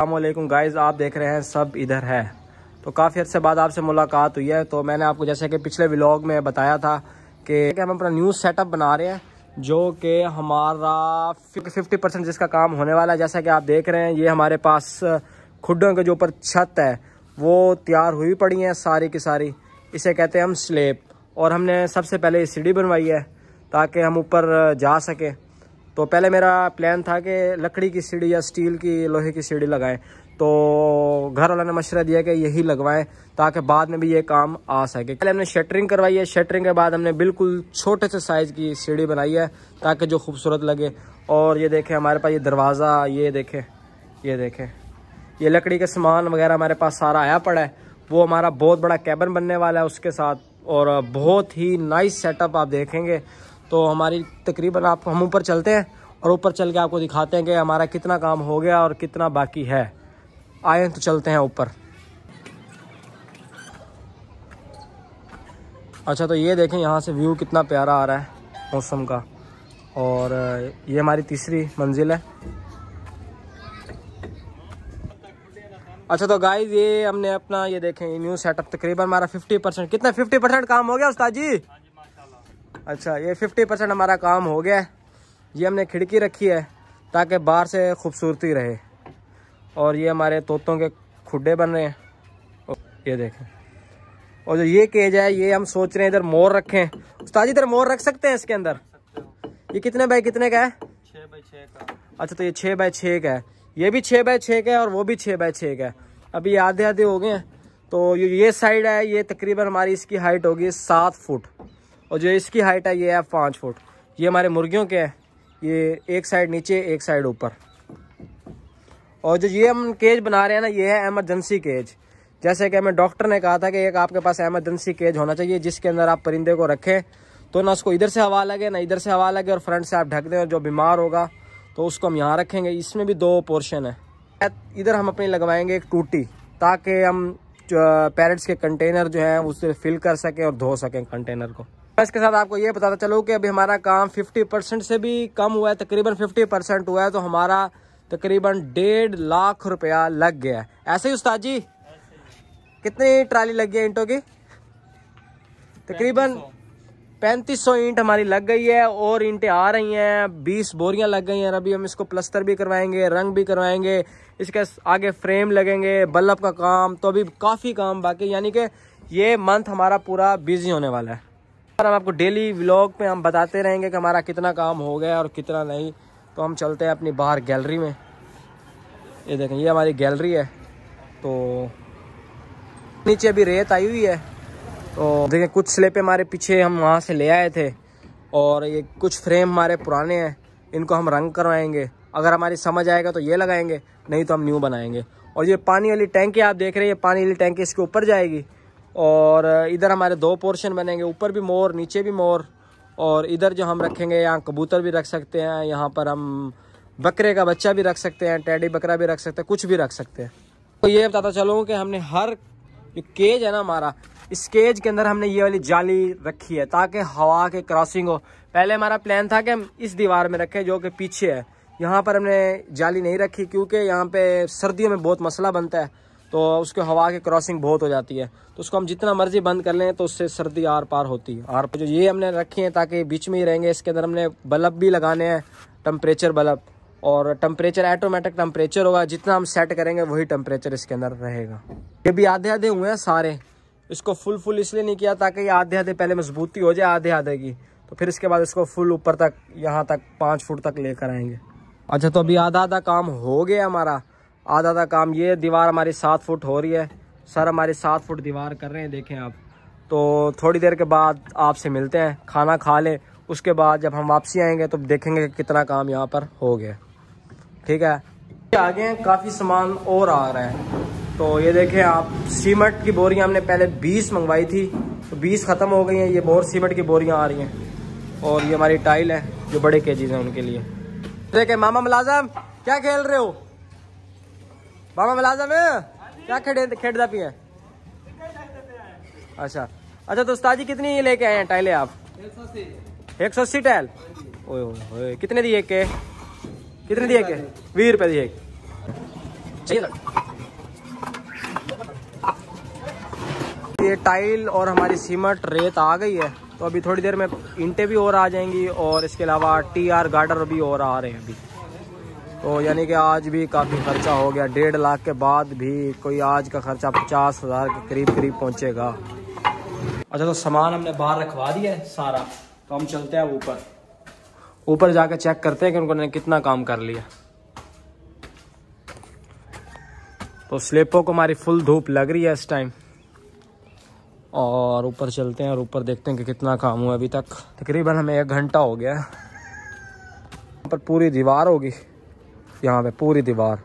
अल्लाम गाइज़ आप देख रहे हैं सब इधर है तो काफ़ी अर्से बाद आपसे मुलाकात हुई है तो मैंने आपको जैसे कि पिछले व्लॉग में बताया था कि हम अपना न्यू सेटअप बना रहे हैं जो कि हमारा फिफ्टी परसेंट जिसका काम होने वाला है जैसा कि आप देख रहे हैं ये हमारे पास खुडों के जो ऊपर छत है वो तैयार हुई पड़ी है सारी की सारी इसे कहते हैं हम स्लेब और हमने सबसे पहले सीढ़ी बनवाई है ताकि हम ऊपर जा सकें तो पहले मेरा प्लान था कि लकड़ी की सीढ़ी या स्टील की लोहे की सीढ़ी लगाएं तो घर वालों ने मशरा दिया कि यही लगवाएं ताकि बाद में भी ये काम आ सके पहले हमने शटरिंग करवाई है शटरिंग के बाद हमने बिल्कुल छोटे से साइज़ की सीढ़ी बनाई है ताकि जो खूबसूरत लगे और ये देखें हमारे पास ये दरवाज़ा ये देखें ये देखें ये लकड़ी का सामान वगैरह हमारे पास सारा आया पड़ा है वो हमारा बहुत बड़ा कैबन बनने वाला है उसके साथ और बहुत ही नाइस सेटअप आप देखेंगे तो हमारी तकरीबन आप हम ऊपर चलते हैं और ऊपर चल के आपको दिखाते हैं कि हमारा कितना काम हो गया और कितना बाकी है आए तो चलते हैं ऊपर अच्छा तो ये देखें यहाँ से व्यू कितना प्यारा आ रहा है मौसम का और ये हमारी तीसरी मंजिल है अच्छा तो गाइस ये हमने अपना ये देखें न्यू सेटअप तकरीबन हमारा 50 परसेंट कितना 50 परसेंट काम हो गया उस्ताद जी अच्छा ये फिफ्टी परसेंट हमारा काम हो गया है ये हमने खिड़की रखी है ताकि बाहर से खूबसूरती रहे और ये हमारे तोतों के खुडे बन रहे हैं ये देखें और जो ये केज है ये हम सोच रहे हैं इधर मोर रखें उस्ताद इधर मोर रख सकते हैं इसके अंदर ये कितने बाई कितने का है छः बाई का अच्छा तो ये छः बाय छः का है ये भी छः बाय छः का है और वो भी छः बाय छः का है अभी आधे आधे हो गए हैं तो ये साइड है ये तकरीबन हमारी इसकी हाइट होगी सात फुट और जो इसकी हाइट है ये है पाँच फुट ये हमारे मुर्गियों के हैं ये एक साइड नीचे एक साइड ऊपर और जो ये हम केज बना रहे हैं ना ये है एमरजेंसी केज जैसे कि हमें डॉक्टर ने कहा था कि एक आपके पास एमरजेंसी केज होना चाहिए जिसके अंदर आप परिंदे को रखें तो ना उसको इधर से हवा लगे ना इधर से हवा लगे और फ्रंट से आप ढक दें और जो बीमार होगा तो उसको हम यहाँ रखेंगे इसमें भी दो पोर्शन है इधर हम अपनी लगवाएंगे एक टूटी ताकि हम पैरेट्स के कंटेनर जो हैं उससे फिल कर सकें और धो सकें कंटेनर को इसके साथ आपको ये बताता चलो कि अभी हमारा काम 50 परसेंट से भी कम हुआ है तकरीबन 50 परसेंट हुआ है तो हमारा तकरीबन डेढ़ लाख रुपया लग गया है ऐसे ही उस्ताद जी कितनी ट्राली लग गई है ईंटों की तकरीबन पैंतीस सौ ईंट हमारी लग गई है और ईंटें आ रही हैं बीस बोरियां लग गई हैं अभी हम इसको प्लस्तर भी करवाएंगे रंग भी करवाएंगे इसके आगे फ्रेम लगेंगे बल्ब का काम तो अभी काफ़ी काम बाकी यानी कि ये मंथ हमारा पूरा बिजी होने वाला है और हम आपको डेली व्लॉग पे हम बताते रहेंगे कि हमारा कितना काम हो गया और कितना नहीं तो हम चलते हैं अपनी बाहर गैलरी में ये देखें ये हमारी गैलरी है तो नीचे अभी रेत आई हुई है तो देखें कुछ स्लेपे हमारे पीछे हम वहाँ से ले आए थे और ये कुछ फ्रेम हमारे पुराने हैं इनको हम रंग करवाएंगे अगर हमारी समझ आएगा तो ये लगाएंगे नहीं तो हम न्यू बनाएंगे और ये पानी वाली टैंकी आप देख रहे हैं ये पानी वाली टैंकी इसके ऊपर जाएगी और इधर हमारे दो पोर्शन बनेंगे ऊपर भी मोर नीचे भी मोर और इधर जो हम रखेंगे यहाँ कबूतर भी रख सकते हैं यहाँ पर हम बकरे का बच्चा भी रख सकते हैं टैडी बकरा भी रख सकते हैं कुछ भी रख सकते हैं तो ये बताता चलूँ कि हमने हर जो केज है ना हमारा इस केज के अंदर हमने ये वाली जाली रखी है ताकि हवा के क्रॉसिंग हो पहले हमारा प्लान था कि हम इस दीवार में रखें जो कि पीछे है यहाँ पर हमने जाली नहीं रखी क्योंकि यहाँ पे सर्दियों में बहुत मसला बनता है तो उसके हवा के क्रॉसिंग बहुत हो जाती है तो उसको हम जितना मर्जी बंद कर लें तो उससे सर्दी आर पार होती है आर पर जो ये हमने रखी है ताकि बीच में ही रहेंगे इसके अंदर हमने बल्ब भी लगाने हैं टम्परेचर बल्ब और टम्परेचर ऐटोमेटिक टम्परेचर होगा जितना हम सेट करेंगे वही टम्परेचर इसके अंदर रहेगा ये भी आधे आधे हुए हैं सारे इसको फुल फुल इसलिए नहीं किया ताकि ये आधे आधे पहले मजबूती हो जाए आधे आधे की तो फिर इसके बाद इसको फुल ऊपर तक यहाँ तक पाँच फुट तक लेकर आएंगे अच्छा तो अभी आधा आधा काम हो गया हमारा आधा आधा काम ये दीवार हमारी सात फुट हो रही है सर हमारी सात फुट दीवार कर रहे हैं देखें आप तो थोड़ी देर के बाद आपसे मिलते हैं खाना खा लें उसके बाद जब हम वापसी आएंगे तो देखेंगे कि कितना काम यहाँ पर हो गया ठीक है आगे काफ़ी सामान और आ रहा है तो ये देखें आप सीमेंट की बोरियाँ हमने पहले 20 मंगवाई थी तो 20 ख़त्म हो गई हैं ये बहुत सीमेंट की बोरियाँ आ रही हैं और ये हमारी टाइल है जो बड़े केजीज हैं उनके लिए देखें मामा मुलाजम क्या खेल रहे हो बाबा मलाजा क्या खेड खेडता पिया अच्छा अच्छा तो उस्ताद जी कितनी लेके आए हैं टाइले आप एक सौ अस्सी टाइल ओए ओए कितने दिए के कितने दिए के बीस रुपए दिए ये टाइल और हमारी सीमेंट रेत आ गई है तो अभी थोड़ी देर में इंटे भी और आ जाएंगी और इसके अलावा टी आर गार्डर भी और आ रहे हैं अभी तो यानी कि आज भी काफ़ी खर्चा हो गया डेढ़ लाख के बाद भी कोई आज का खर्चा पचास हज़ार के करीब करीब पहुंचेगा अच्छा तो सामान हमने बाहर रखवा दिया है सारा तो हम चलते हैं ऊपर ऊपर जाके चेक करते हैं कि उन्होंने कितना काम कर लिया तो स्लेपों को हमारी फुल धूप लग रही है इस टाइम और ऊपर चलते हैं और ऊपर देखते हैं कि कितना काम हुआ अभी तक तकरीबन हमें एक घंटा हो गया पर पूरी दीवार होगी यहाँ पे पूरी दीवार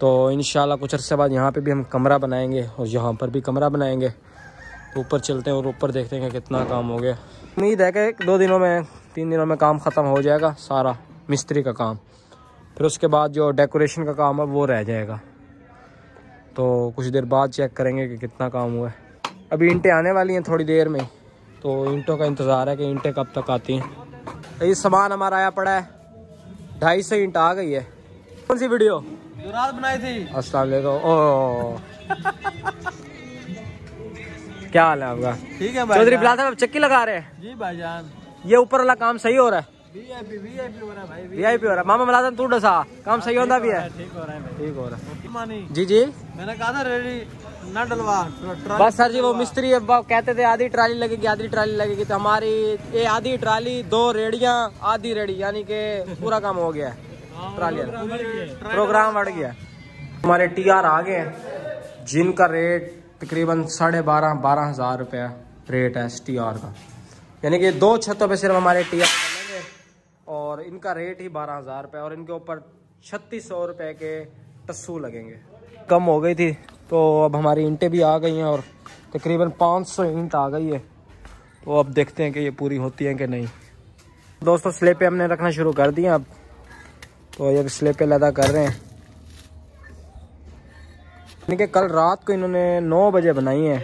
तो इन कुछ अरसे बाद यहाँ पे भी हम कमरा बनाएंगे और यहाँ पर भी कमरा बनाएंगे ऊपर चलते हैं और ऊपर देखते हैं कि कितना काम हो गया उम्मीद है कि दो दिनों में तीन दिनों में काम ख़त्म हो जाएगा सारा मिस्त्री का काम फिर उसके बाद जो डेकोरेशन का काम है वो रह जाएगा तो कुछ देर बाद चेक करेंगे कि कितना काम हुआ है अभी ईंटें आने वाली हैं थोड़ी देर में तो ईंटों का इंतज़ार है कि ईंटें कब तक आती हैं ये सामान हमारा आया पड़ा है ढाई सौ इंट आ गई है कौन सी वीडियो रात बनाई थी ओ क्या हाल है आपका ठीक है चौधरी बिलाल में चक्की लगा रहे हैं जी भाईजान ये ऊपर वाला काम सही हो रहा है वीआईपी हो रहा है मामा मुलाजम तू डसा काम सही हाँ, होता भी है ठीक हो रहा है ठीक हो रहा है जी जी मैंने कहा था रेडी ना डलवा बस सर जी वो मिस्त्री अब कहते थे आधी ट्राली लगेगी आधी ट्राली लगेगी तो हमारी ये आधी ट्राली दो रेडिया आधी रेडी यानी के पूरा काम हो गया हाँ, ट्राली प्रोग्राम बढ़ गया हमारे टी आर आ गए जिनका रेट तकरीबन साढ़े बारह बारह हजार रुपया रेट है टी आर का यानी कि दो छतों पे सिर्फ हमारे टी आर चलेंगे और इनका रेट ही बारह हजार रुपये और इनके ऊपर छत्तीस सौ रुपये के टस्सू लगेंगे कम हो गई थी तो अब हमारी इंटें भी आ गई हैं और तकरीबन 500 इंट आ गई है तो अब देखते हैं कि ये पूरी होती हैं कि नहीं दोस्तों स्लेपें हमने रखना शुरू कर दी हैं अब तो ये स्लेपें लदा कर रहे हैं यानी कि कल रात को इन्होंने नौ बजे बनाई हैं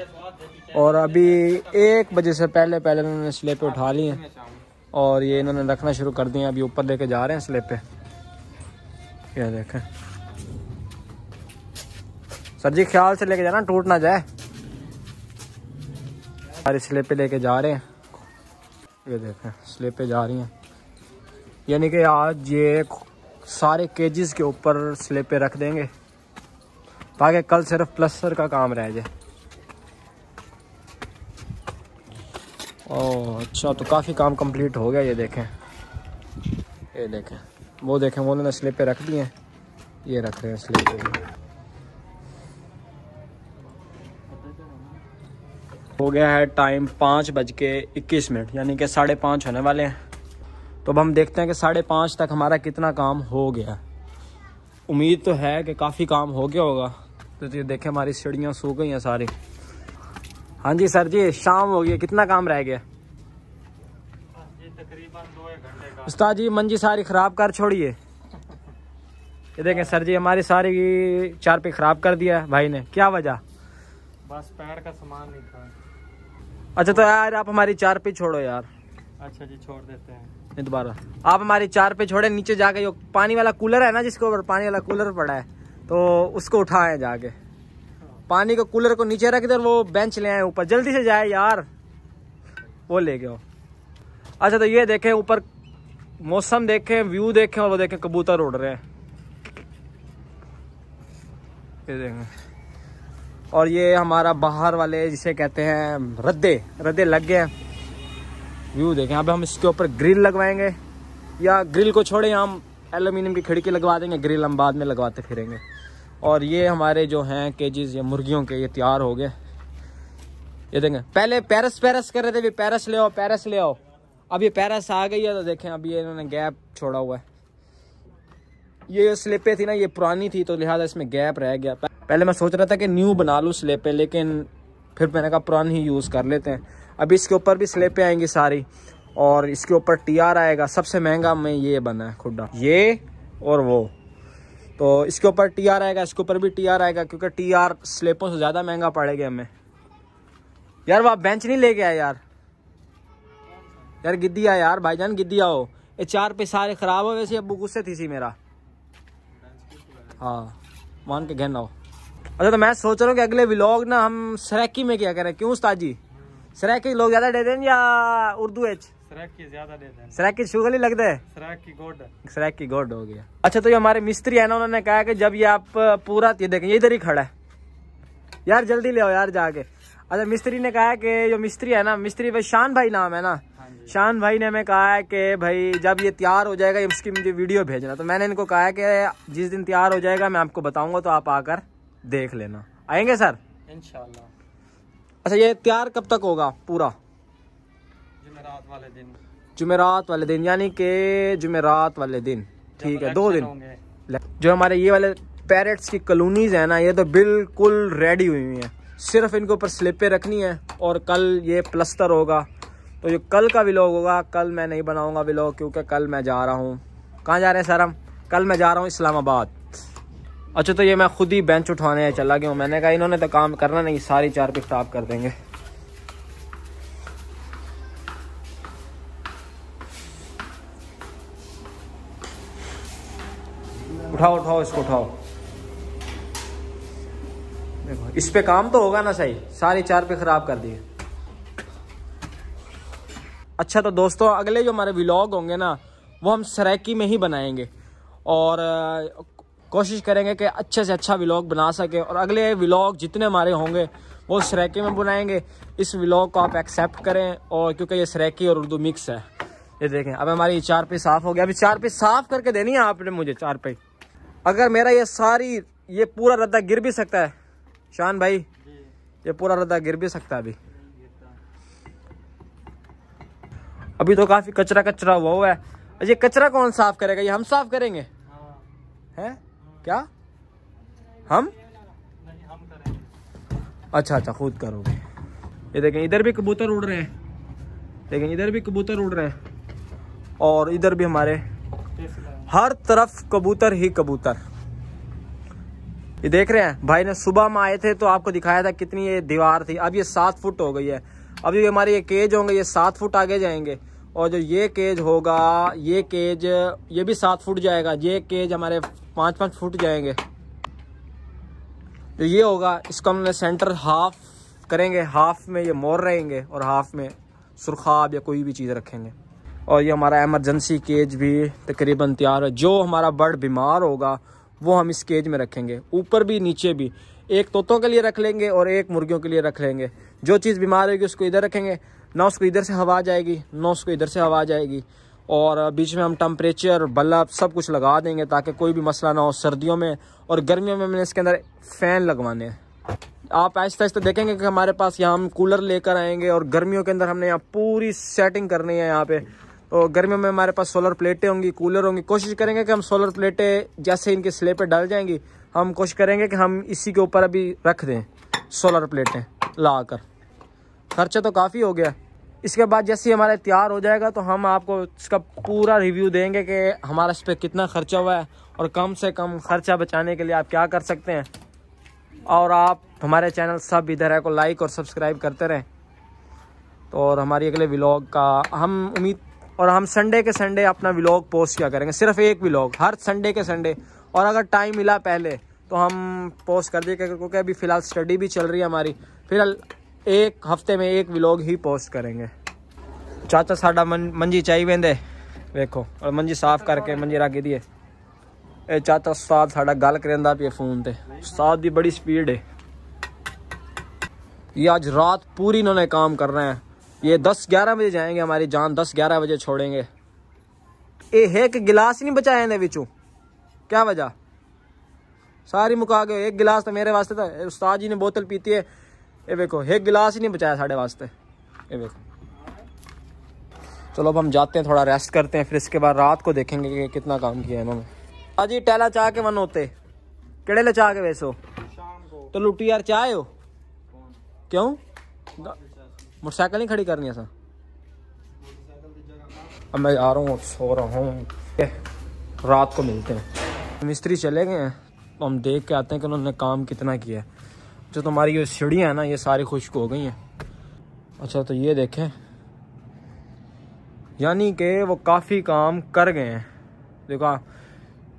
और अभी एक बजे से पहले पहले इन्होंने स्लेपें उठा ली हैं और ये इन्होंने रखना शुरू कर दिए अभी ऊपर लेके जा रहे हैं स्लेपें क्या देखें सर जी ख्याल से लेके जाना टूट ना जाए सारी स्लेपे लेके जा रहे हैं ये देखें स्लेपे जा रही हैं यानी कि आज ये सारे केजेस के ऊपर स्लेपे रख देंगे ताकि कल सिर्फ प्लस्तर का काम रह जाए ओह अच्छा तो काफ़ी काम कंप्लीट हो गया ये देखें ये देखें वो देखें वो उन्होंने स्लेपे रख दिए ये रख रहे हैं स्लेपे हो गया है टाइम पाँच बज के इक्कीस मिनट यानी कि साढ़े पाँच होने वाले हैं तो अब हम देखते हैं कि साढ़े पाँच तक हमारा कितना काम हो गया उम्मीद तो है कि काफ़ी काम हो गया होगा तो ये देखें हमारी सीढ़ियाँ सो गई हैं सारी हाँ जी सर जी शाम हो गई कितना काम रह गया उस्ताद जी मंजी सारी ख़राब कर छोड़िए ये देखें सर जी हमारी सारी चार पे ख़राब कर दिया है भाई ने क्या वजह बस पैर का सामान नहीं था अच्छा तो यार आप हमारी चार पे छोड़ो यार अच्छा जी छोड़ देते हैं दोबारा तो आप हमारी चार पे छोड़े नीचे जाके जो पानी वाला कूलर है ना जिसके ऊपर पानी वाला कूलर पड़ा है तो उसको उठाए जाके पानी को कूलर को नीचे रख दे वो बेंच ले आए ऊपर जल्दी से जाए यार वो ले गए अच्छा तो ये देखें ऊपर मौसम देखें व्यू देखें और वो देखें कबूतर उड़ रहे हैं ये देखें और ये हमारा बाहर वाले जिसे कहते हैं रद्दे रद्दे लग गए व्यू देखें अब हम इसके ऊपर ग्रिल लगवाएंगे या ग्रिल को छोड़े हम एलुमिनियम की खिड़की लगवा देंगे ग्रिल हम बाद में लगवाते फिरेंगे और ये हमारे जो हैं केजीज ये मुर्गियों के ये तैयार हो गए ये देखें पहले पैरस पैरस कर रहे थे भी पैरस ले आओ पैरस ले आओ अब ये पैरस आ गई है तो देखें अब ये इन्होंने गैप छोड़ा हुआ है ये स्लिपे थी ना ये पुरानी थी तो लिहाजा इसमें गैप रह गया पहले मैं सोच रहा था कि न्यू बना लूँ स्लेपें लेकिन फिर मैंने कहा पुरानी ही यूज़ कर लेते हैं अब इसके ऊपर भी स्लेपें आएंगी सारी और इसके ऊपर टी आर आएगा सबसे महंगा में ये बना है खुडा ये और वो तो इसके ऊपर टी आर आएगा इसके ऊपर भी टी आर आएगा क्योंकि टी आर स्लेपों से ज़्यादा महंगा पड़ेगा हमें यार वह बेंच नहीं ले गया यार यार गिद्दिया यार भाईजान गिद्दिया हो ये चार पे सारे ख़राब हो वैसे अब गुस्से थी सी मेरा हाँ मान के घना हो अच्छा तो मैं सोच रहा हूँ कि अगले व्लॉग ना हम सरेकी में क्या करें क्यों उस्ताद जी लोग ज्यादा डे दें या उर्दू एच सराकी ज्यादा दे दें शुगर ही लगता है गोड हो गया अच्छा तो ये हमारे मिस्त्री है ना उन्होंने कहा कि जब ये आप पूरा ये देखें ये इधर ही खड़ा है यार जल्दी ले आओ यार जाके अच्छा मिस्त्री ने कहा कि जो मिस्त्री है ना मिस्त्री भाई शान भाई नाम है ना हाँ शान भाई ने हमें कहा है कि भाई जब ये तैयार हो जाएगा इसकी मुझे वीडियो भेजना तो मैंने इनको कहा है कि जिस दिन तैयार हो जाएगा मैं आपको बताऊंगा तो आप आकर देख लेना आएंगे सर इनशाला अच्छा ये तैयार कब तक होगा पूरा जुमेरात वाले दिन जुमेरात वाले दिन यानी के जुमेरात वाले दिन ठीक है दो दिन जो हमारे ये वाले पैरट्स की कलोनीज है ना ये तो बिल्कुल रेडी हुई हुई है सिर्फ इनके ऊपर स्लिपें रखनी है और कल ये प्लस्तर होगा तो ये कल का व्लॉग होगा कल मैं नहीं बनाऊंगा व्लॉग क्योंकि कल मैं जा रहा हूँ कहाँ जा रहे हैं सर हम कल मैं जा रहा हूँ इस्लामाबाद अच्छा तो ये मैं खुद ही बेंच उठाने चला गया हूँ मैंने कहा इन्होंने तो काम करना नहीं सारी चार पे खराब तो कर देंगे उठाओ उठाओ इसको उठाओ देखो इस पे काम तो होगा ना सही सारी चार पे खराब कर दिए अच्छा तो दोस्तों अगले जो हमारे व्लॉग होंगे ना वो हम सराकी में ही बनाएंगे और कोशिश करेंगे कि अच्छे से अच्छा व्लॉग बना सकें और अगले व्लॉग जितने हमारे होंगे वो सरेकी में बनाएंगे इस व्लॉग को आप एक्सेप्ट करें और क्योंकि ये सरेकी और उर्दू मिक्स है ये देखें अब हमारी चार पे साफ़ हो गया अभी चार पे साफ़ करके देनी है आपने मुझे चार पे अगर मेरा ये सारी ये पूरा रद्दा गिर भी सकता है शान भाई ये पूरा रद्दा गिर भी सकता है अभी अभी तो काफ़ी कचरा कचरा हुआ हुआ है ये कचरा कौन साफ़ करेगा ये हम साफ़ करेंगे हाँ। हैं क्या हम अच्छा अच्छा खुद करोगे ये देखें इधर भी कबूतर उड़ रहे हैं देखें इधर भी कबूतर उड़ रहे हैं और इधर भी हमारे हर तरफ कबूतर ही कबूतर ये देख रहे हैं भाई ने सुबह में आए थे तो आपको दिखाया था कितनी ये दीवार थी अब ये सात फुट हो गई है अब ये हमारे ये केज होंगे ये सात फुट आगे जाएंगे और जो ये केज होगा ये केज ये भी सात फुट जाएगा ये केज हमारे पाँच पाँच फुट जाएंगे तो ये होगा इसको हमने सेंटर हाफ करेंगे हाफ में ये मोर रहेंगे और हाफ में सुरखाब या कोई भी चीज़ रखेंगे और ये हमारा एमरजेंसी केज भी तकरीबन तैयार है जो हमारा बर्ड बीमार होगा वो हम इस केज में रखेंगे ऊपर भी नीचे भी एक तोतों के लिए रख लेंगे और एक मुर्गियों के लिए रख लेंगे जो चीज़ बीमार होगी उसको इधर रखेंगे ना उसको इधर से हवा जाएगी ना उसको इधर से हवा जाएगी और बीच में हम टम्परेचर बल्ब सब कुछ लगा देंगे ताकि कोई भी मसला ना हो सर्दियों में और गर्मियों में मैंने इसके अंदर फ़ैन लगवाने हैं आप आहिस्ता आहिस्ता देखेंगे कि हमारे पास यहाँ हम कूलर लेकर आएंगे और गर्मियों के अंदर हमने यहाँ पूरी सेटिंग करनी है यहाँ पे तो गर्मियों में हमारे पास सोलर प्लेटें होंगी कूलर होंगी कोशिश करेंगे कि हम सोलर प्लेटें जैसे इनके स्ले पर डाल जाएंगी हम कोशिश करेंगे कि हम इसी के ऊपर अभी रख दें सोलर प्लेटें ला कर खर्चा तो काफ़ी हो गया इसके बाद जैसे ही हमारा तैयार हो जाएगा तो हम आपको इसका पूरा रिव्यू देंगे कि हमारा इस पर कितना खर्चा हुआ है और कम से कम खर्चा बचाने के लिए आप क्या कर सकते हैं और आप हमारे चैनल सब इधर है को लाइक और सब्सक्राइब करते रहें तो और हमारी अगले व्लॉग का हम उम्मीद और हम संडे के संडे अपना व्लॉग पोस्ट किया करेंगे सिर्फ एक व्लॉग हर संडे के संडे और अगर टाइम मिला पहले तो हम पोस्ट कर दिए क्योंकि अभी फ़िलहाल स्टडी भी चल रही है हमारी फिलहाल एक हफ्ते में एक व्लॉग ही पोस्ट करेंगे ਚਾਚਾ ਸਾਡਾ मंजी ਚਾਈ ਵੇਂਦੇ ਵੇਖੋ ਔਰ ਮੰਜੀ ਸਾਫ਼ ਕਰਕੇ ਮੰਜੀ ਰੱਖ ਦਈਏ ਇਹ ਚਾਚਾ ਉਸਤਾਦ ਸਾਡਾ ਗੱਲ ਕਰਦਾ ਪਿਆ ਫੋਨ ਤੇ ਉਸਤਾਦ ਦੀ ਬੜੀ ਸਪੀਡ ਹੈ ये आज रात पूरी इन्होंने काम कर रहे हैं ये 10-11 बजे जाएंगे हमारी जान 10-11 बजे छोड़ेंगे ये एक गिलास नहीं बचाए इन्हें बिचू क्या वजह सारी मुका गए एक गिलास तो मेरे वास्ते था तो, उस्ताद जी ने बोतल पीती है ये देखो एक गिलास ही नहीं बचाया साढ़े वास्ते ये देखो चलो अब हम जाते हैं थोड़ा रेस्ट करते हैं फिर इसके बाद रात को देखेंगे कि कितना काम किया इन्होंने अजी हाँ टैला चाह के मन होते केड़े ले चाह के वैसो तो लुटी यार चाहे हो क्यों मोटरसाइकिल नहीं खड़ी करनी ऐसा अब मैं आ रहा हूँ सो रहा हूँ रात को मिलते हैं मिस्त्री चले गए हैं तो हम देख के आते हैं कि उन्होंने काम कितना किया है जो तुम्हारी ये सीढ़ियाँ हैं ना ये सारी खुश्क हो गई हैं अच्छा तो ये देखें यानी कि वो काफ़ी काम कर गए हैं देखो हाँ,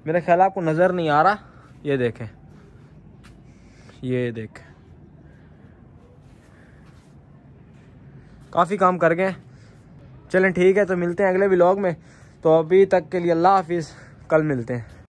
मेरा ख्याल आपको नज़र नहीं आ रहा ये देखें ये देखें काफ़ी काम कर गए हैं चलें ठीक है तो मिलते हैं अगले ब्लॉग में तो अभी तक के लिए अल्लाह हाफिज़ कल मिलते हैं